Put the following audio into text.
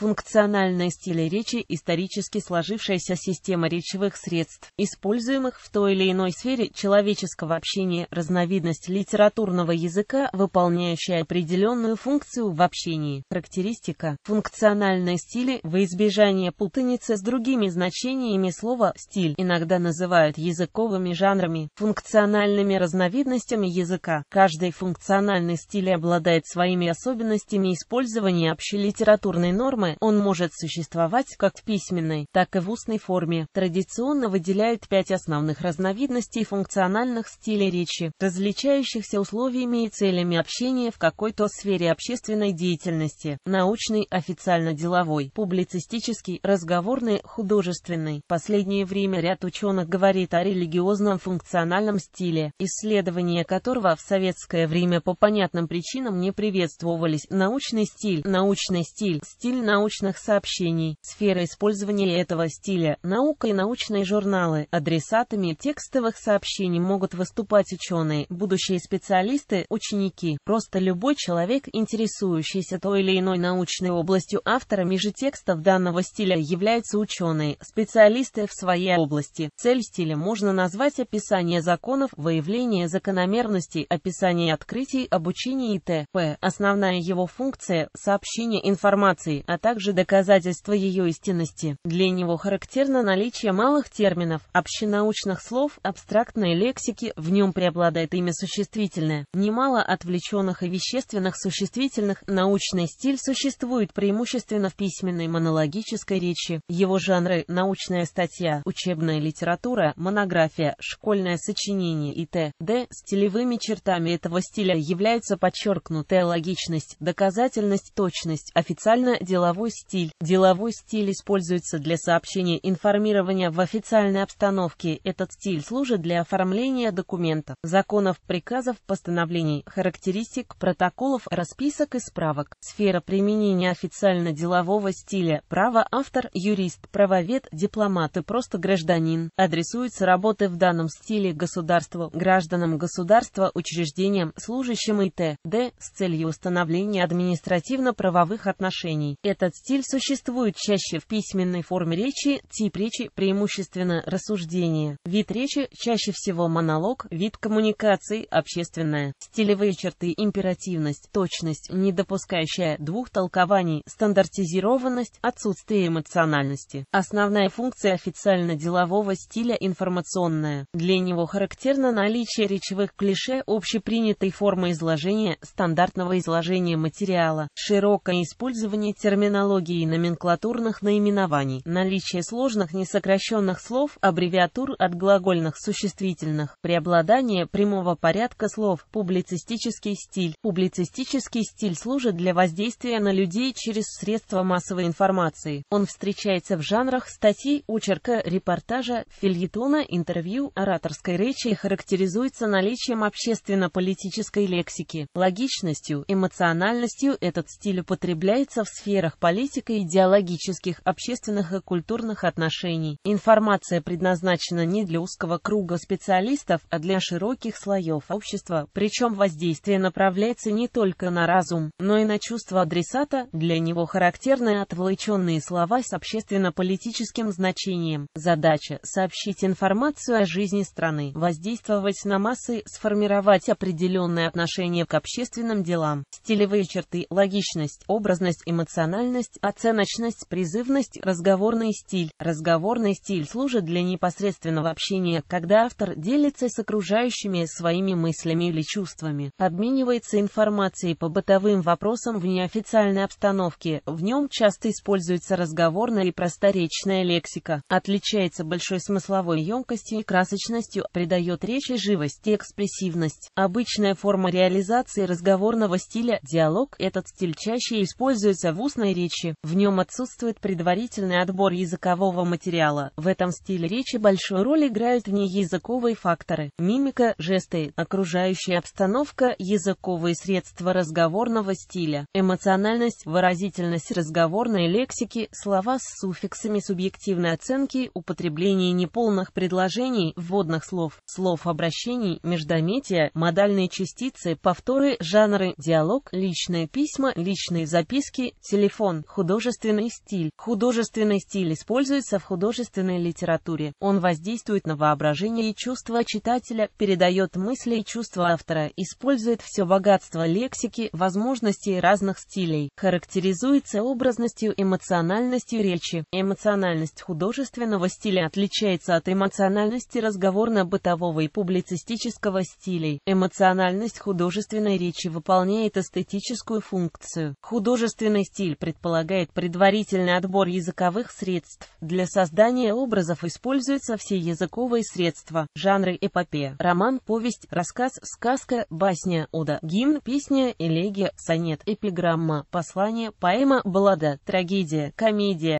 Функциональное стиле речи – исторически сложившаяся система речевых средств, используемых в той или иной сфере человеческого общения, разновидность литературного языка, выполняющая определенную функцию в общении. Характеристика функциональной стиле во избежание путаницы с другими значениями слова «стиль» иногда называют языковыми жанрами, функциональными разновидностями языка. Каждый функциональный стиль обладает своими особенностями использования общелитературной нормы формы, он может существовать как в письменной, так и в устной форме. Традиционно выделяют пять основных разновидностей функциональных стилей речи, различающихся условиями и целями общения в какой-то сфере общественной деятельности – научный, официально-деловой, публицистический, разговорный, художественный. В последнее время ряд ученых говорит о религиозном функциональном стиле, исследования которого в советское время по понятным причинам не приветствовались. Научный стиль, научный стиль, стиль на научных сообщений, сфера использования этого стиля, наука и научные журналы. Адресатами текстовых сообщений могут выступать ученые, будущие специалисты, ученики, просто любой человек, интересующийся той или иной научной областью. Авторами же текстов данного стиля являются ученые, специалисты в своей области. Цель стиля можно назвать описание законов, выявление закономерностей, описание открытий, обучение и т.п. Основная его функция – сообщение информации, а также также доказательство ее истинности. Для него характерно наличие малых терминов, общенаучных слов, абстрактной лексики, в нем преобладает имя существительное. Немало отвлеченных и вещественных существительных, научный стиль существует преимущественно в письменной монологической речи. Его жанры – научная статья, учебная литература, монография, школьное сочинение и т.д. Стилевыми чертами этого стиля являются подчеркнутая логичность, доказательность, точность, официально-деловой Деловой стиль. Деловой стиль используется для сообщения информирования в официальной обстановке. Этот стиль служит для оформления документов, законов, приказов, постановлений, характеристик, протоколов, расписок и справок. Сфера применения официально-делового стиля. Право автор, юрист, правовед, дипломат и просто гражданин. Адресуются работы в данном стиле государству, гражданам государства, учреждениям, служащим и т.д. с целью установления административно-правовых отношений. Этот стиль существует чаще в письменной форме речи, тип речи преимущественно рассуждение, вид речи чаще всего монолог, вид коммуникации общественная. Стилевые черты императивность, точность, не допускающая двух толкований, стандартизированность, отсутствие эмоциональности. Основная функция официально-делового стиля информационная. Для него характерно наличие речевых клише общепринятой формы изложения, стандартного изложения материала, широкое использование терминологии терминологии и номенклатурных наименований, наличие сложных несокращенных слов, аббревиатур от глагольных существительных, преобладание прямого порядка слов, публицистический стиль. Публицистический стиль служит для воздействия на людей через средства массовой информации. Он встречается в жанрах статьи очерка, репортажа, фильетона, интервью, ораторской речи и характеризуется наличием общественно-политической лексики, логичностью, эмоциональностью. Этот стиль употребляется в сферах политика идеологических, общественных и культурных отношений. Информация предназначена не для узкого круга специалистов, а для широких слоев общества, причем воздействие направляется не только на разум, но и на чувства адресата, для него характерны отвлеченные слова с общественно-политическим значением. Задача – сообщить информацию о жизни страны, воздействовать на массы, сформировать определенное отношение к общественным делам. Стилевые черты – логичность, образность, эмоциональность, формальность, оценочность, призывность, разговорный стиль. Разговорный стиль служит для непосредственного общения, когда автор делится с окружающими своими мыслями или чувствами, обменивается информацией по бытовым вопросам в неофициальной обстановке, в нем часто используется разговорная и просторечная лексика, отличается большой смысловой емкостью и красочностью, придает речи живость и экспрессивность. Обычная форма реализации разговорного стиля – диалог, этот стиль чаще используется в устной речи, в нем отсутствует предварительный отбор языкового материала. В этом стиле речи большую роль играют неязыковые факторы, мимика, жесты, окружающая обстановка, языковые средства разговорного стиля, эмоциональность, выразительность разговорной лексики, слова с суффиксами субъективной оценки, употребление неполных предложений, вводных слов, слов обращений, междометия, модальные частицы, повторы, жанры, диалог, личные письма, личные записки, телефон. Фон. Художественный стиль. Художественный стиль используется в художественной литературе. Он воздействует на воображение и чувства читателя, передает мысли и чувства автора, использует все богатство лексики, возможностей разных стилей. Характеризуется образностью, эмоциональностью речи. Эмоциональность художественного стиля отличается от эмоциональности разговорно-бытового и публицистического стилей. Эмоциональность художественной речи выполняет эстетическую функцию. Художественный стиль предполагает предполагает предварительный отбор языковых средств. Для создания образов используются все языковые средства, жанры эпопея, роман, повесть, рассказ, сказка, басня, ода, гимн, песня, элегия, сонет, эпиграмма, послание, поэма, баллада, трагедия, комедия.